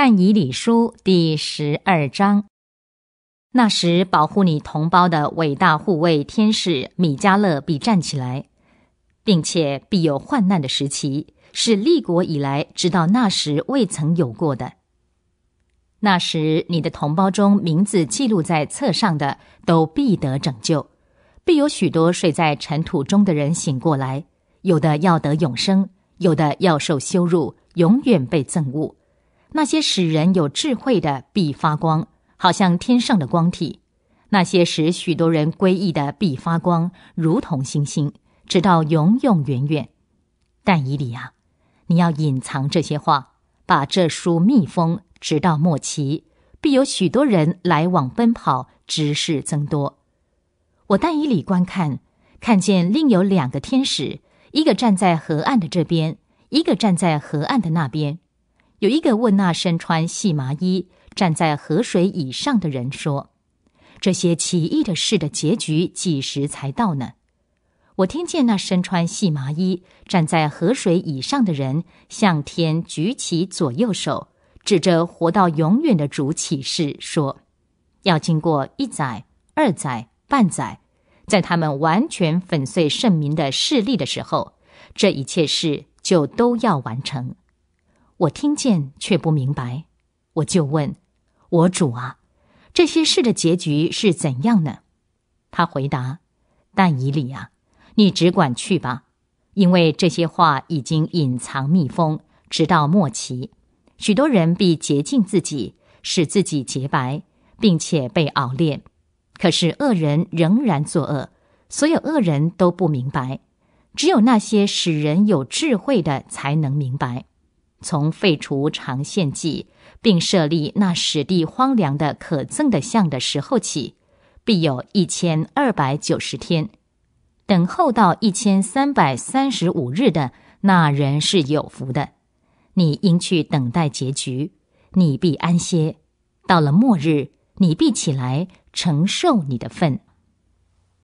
但以理书第十二章，那时保护你同胞的伟大护卫天使米迦勒必站起来，并且必有患难的时期，是立国以来直到那时未曾有过的。那时你的同胞中名字记录在册上的都必得拯救，必有许多睡在尘土中的人醒过来，有的要得永生，有的要受羞辱，永远被憎恶。那些使人有智慧的必发光，好像天上的光体；那些使许多人归意的必发光，如同星星，直到永永远远。但以理啊，你要隐藏这些话，把这书密封，直到末期，必有许多人来往奔跑，知识增多。我但以理观看，看见另有两个天使，一个站在河岸的这边，一个站在河岸的那边。有一个问那身穿细麻衣站在河水以上的人说：“这些奇异的事的结局几时才到呢？”我听见那身穿细麻衣站在河水以上的人向天举起左右手，指着活到永远的主启示说：“要经过一载、二载、半载，在他们完全粉碎圣民的势力的时候，这一切事就都要完成。”我听见却不明白，我就问：“我主啊，这些事的结局是怎样呢？”他回答：“但以理啊，你只管去吧，因为这些话已经隐藏密封，直到末期。许多人必洁净自己，使自己洁白，并且被熬炼。可是恶人仍然作恶，所有恶人都不明白，只有那些使人有智慧的才能明白。”从废除长献祭，并设立那使地荒凉的可憎的像的时候起，必有一千二百九十天，等候到一千三百三十五日的那人是有福的。你应去等待结局，你必安歇。到了末日，你必起来承受你的份。